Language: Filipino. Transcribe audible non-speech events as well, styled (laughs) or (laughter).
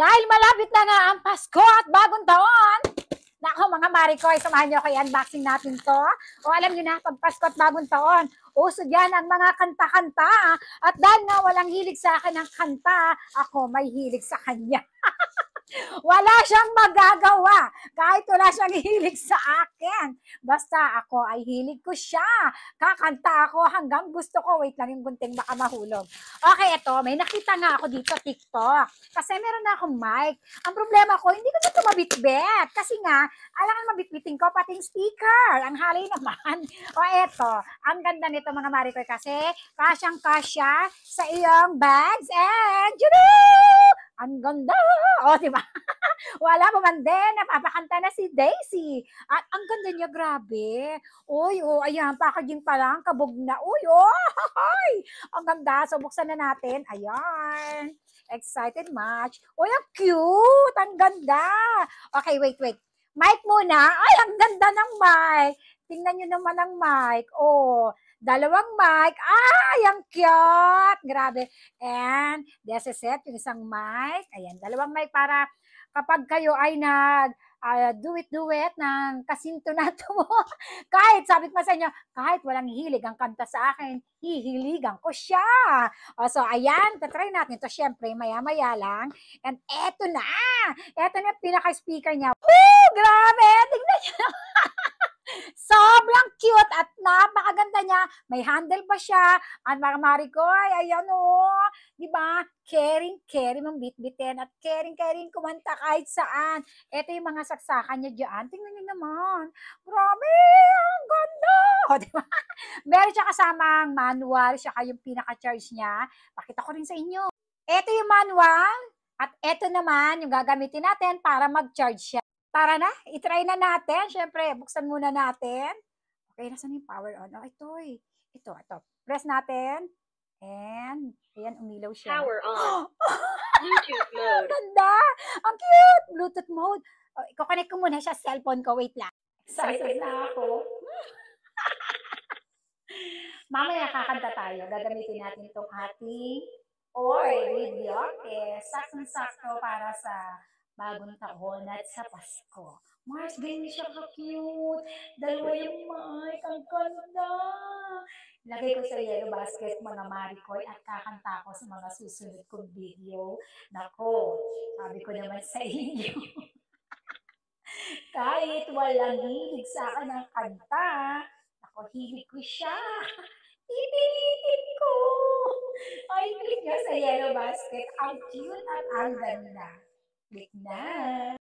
Dahil malapit na nga ang Pasko at bagong taon. Nako mga Maricoy, samahan niyo ako i-unboxing natin to. O alam niyo na, pag Pasko at bagong taon, uso dyan ang mga kanta-kanta. At dahil nga walang hilig sa akin ang kanta, ako may hilig sa kanya. (laughs) Wala siyang magagawa. Kahit wala siyang (laughs) hilig sa akin. Basta ako ay hilig ko siya. Kakanta ako hanggang gusto ko. Wait lang yung gunting baka mahulog. Okay, ito. May nakita nga ako dito TikTok. Kasi meron na akong mic. Ang problema ko, hindi ko na ito mabitbit. Kasi nga, alangan mabitbitin ko pating speaker. Ang halay naman. (laughs) O eto. Ang ganda nito mga marikoy kasi kasyang-kasya sa iyong bags and you ang ganda! O, di ba? (laughs) Wala pa man din, napapakanta na si Daisy. At ang ganda niya, grabe. Uy, oh, ayan, packaging pa lang, kabog na. Uy, oh, ay, ang ganda. So, buksan na natin. Ayan. Excited much. Uy, ang cute. Ang ganda. Okay, wait, wait. Mic muna. Ay, ang ganda ng mic. Tingnan nyo naman ang mic. Oh, dalawang mic. Ah, ang cute! Grabe. And this is it, yung isang mic. Ayan, dalawang mic para kapag kayo ay nag uh, ah, duet-duet ng kasintonato (laughs) mo. kahit, sabi ko sa inyo, kahit walang hilig ang kanta sa akin, hihiligan ko siya. O, so, ayan, tatry natin ito. Siyempre, maya-maya lang. And eto na! Eto na pinaka-speaker niya. Woo! Grabe! Tingnan niyo (laughs) Sobrang cute at napakaganda niya. May handle pa siya. At ko, ay, ayan o. Oh. Di ba? Caring, caring mang bitbitin. At caring, caring kumanta kahit saan. Ito yung mga saksakan niya dyan. Tingnan niyo naman. Grabe, ang ganda. (laughs) O, di ba? Meron siya kasamang manual. Siya kayong pinaka-charge niya. Pakita ko rin sa inyo. Ito yung manual. At ito naman yung gagamitin natin para mag-charge siya. Tara na, itry na natin. Siyempre, buksan muna natin. Okay, nasan yung power on? Oh, ito eh. Ito, ito. Press natin. And, ayan, umilaw siya. Power on. (gasps) Bluetooth mode. Ganda! Ang cute! Bluetooth mode. Oh, ikokonek ko muna siya sa cellphone ko. Wait lang. Excited na ako. (laughs) Mamaya kakanta tayo. Gagamitin natin itong ating or video. your eh, sakto-sakto para sa bagong taon at sa Pasko. Mars, ganyan siya cute Dalawa yung mic. Ang ganda. Lagay ko sa yellow basket mga marikoy at kakanta ko sa mga susunod kong video. Nako, sabi ko naman sa inyo. (laughs) Kahit walang hilig sa akin ng kanta, ako hilig ko siya. Ipilitin ko! Ay, click sa yellow basket. Ang cute at ang ganda. Click that!